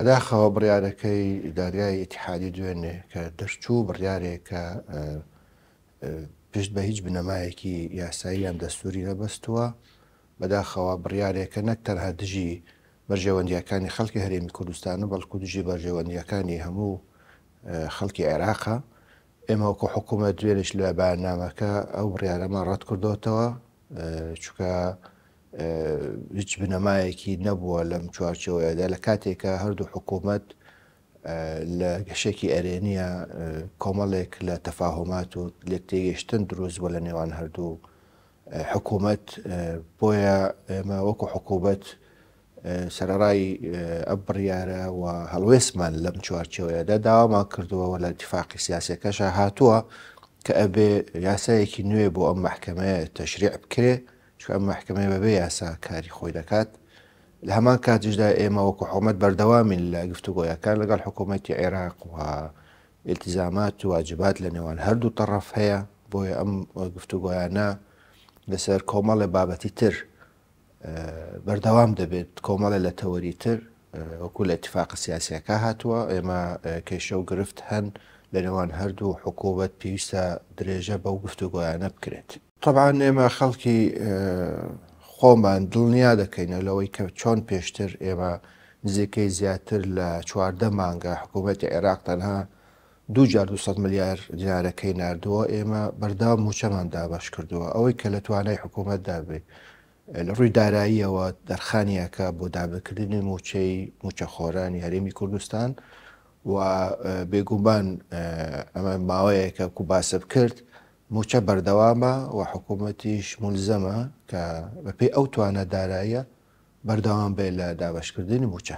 ئەداخەوە بڕیارەکەی دادگای ئتحادی دوێنێ کە دەستچوو بڕیارێک کە پشت بە هیچ بنەمایەکی یاسایی یان دەستوری نەبەستووە بەداخەوە بڕیارێکە نەک تەنها دژی بەرژێوەندیەکانی خەڵکی هەرێمی کوردستانە بەڵکو دژی بەرژێوەندیەکانی هەموو خەڵکی عێراقا ئێمەوەکو حکوومەت دوێنش لە بەنامەکە ئەو بڕیارەمە ڕەت کردوتەوە چکە هیچ بنەمایەکی نەبووە لەم چوارچەوەیەدا لە کاتێکە هەردوو حکوومەت لە گەشێکی ئەرێنیە کۆمەڵێک لە تەفاهمات و لێک تێگەشتن دروست بوو لە نێوان هەردوو حکوومەت بۆیە ئێمە وەکو حکووبەت سەرڕای ئەم بڕیارە و هەڵوێسمان لەم چوارچەوەیەدا داوامان کردووەوە لە اتفاقی سیاسەکەشە هاتووە کە ئەبێ یاسایەکی نوێ بۆ ئەم محکمەیە تەشریع بکرێ چکە محکمە بەبێ یاسا کاری خۆی دەکات لە هەمان کاتیشدا ئێمە وەکو حکوومەت بەردەوامین لە گفتوگۆیەکان لەگەڵ حکوومەتی عێراق و التزامات واجبات لە نێوان هەردوو تەڕەف هەیە بۆیە ئەم گفتوگۆیانە لەسەر کۆمەڵێ بابەتی تر بەردەوام دەبێت کۆمەڵێ لە تەوەری تر وەکو لە اتفاق سیاسەکە هاتووە ئێمە کێشە و گرفت هەن لە نێوان هەردوو حکووبەت پێویستە درێژە بەو گفتوگۆیانە بکرێت. طبعاان ئێمە خەڵکی خۆمان دڵنیا دەکەینە لەوەی کە چۆن پێشتر ئێمە نزیکەی زیاتر لە چواردە مانگە حکوومەتی عێراقتەنها دوجار 200 ملیار دیارەکەی نردووە ئێمە بەردام موچەماندا باش کردووە ئەوەی کە لە توانای حکوومەت دابێت لە ڕووی داراییەوە دەرخانیەکە بۆ دابکردنی موچەی موچەخۆرانی هەرێمی کوردستان و بێگوبان ئەمە ماوەیەکە کو باسب کرد موچە بەردەوامە و حکوومەتیش ملزەمە کە بەپی ئەو توانە داراییە بەردەوام بێ لە دابشکردنی موچە